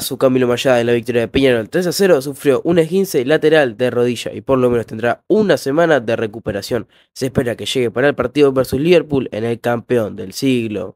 su Camilo Mayada en la victoria de Peñarol 3 a 0 sufrió un esguince lateral de rodilla y por lo menos tendrá una semana de recuperación. Se espera que llegue para el partido versus Liverpool en el campeón del siglo.